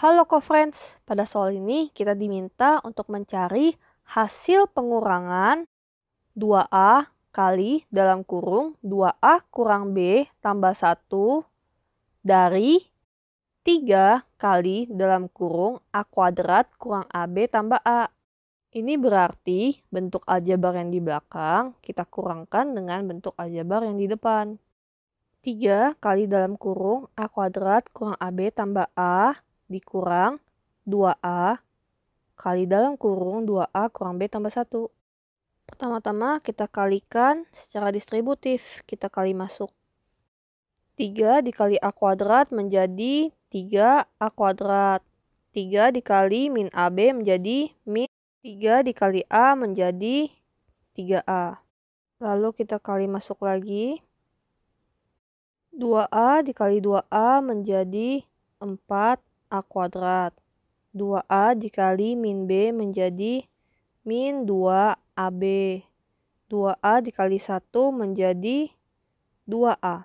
Halo co-friends, pada soal ini kita diminta untuk mencari hasil pengurangan 2A kali dalam kurung 2A kurang B tambah 1 dari 3 kali dalam kurung A kuadrat kurang AB tambah A. Ini berarti bentuk aljabar yang di belakang kita kurangkan dengan bentuk aljabar yang di depan. 3 kali dalam kurung A kuadrat kurang AB tambah A dikurang 2A kali dalam kurung 2A kurang B tambah 1. Pertama-tama kita kalikan secara distributif, kita kali masuk. 3 dikali A kuadrat menjadi 3A kuadrat. 3 dikali min AB menjadi min 3 dikali A menjadi 3A. Lalu kita kali masuk lagi. 2A dikali 2A menjadi 4 A kuadrat. 2A dikali min B menjadi min 2AB. 2A dikali 1 menjadi 2A.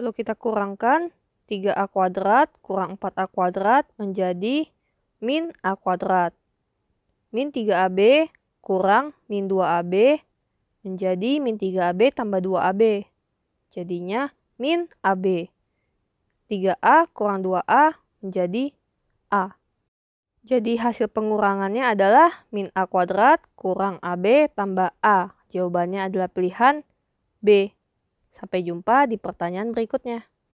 Lalu kita kurangkan 3A kuadrat kurang 4A kuadrat menjadi min A kuadrat. Min 3AB kurang min 2AB menjadi min 3AB tambah 2AB. Jadinya min AB. 3A kurang 2A menjadi A. Jadi hasil pengurangannya adalah min A kuadrat kurang AB tambah A. Jawabannya adalah pilihan B. Sampai jumpa di pertanyaan berikutnya.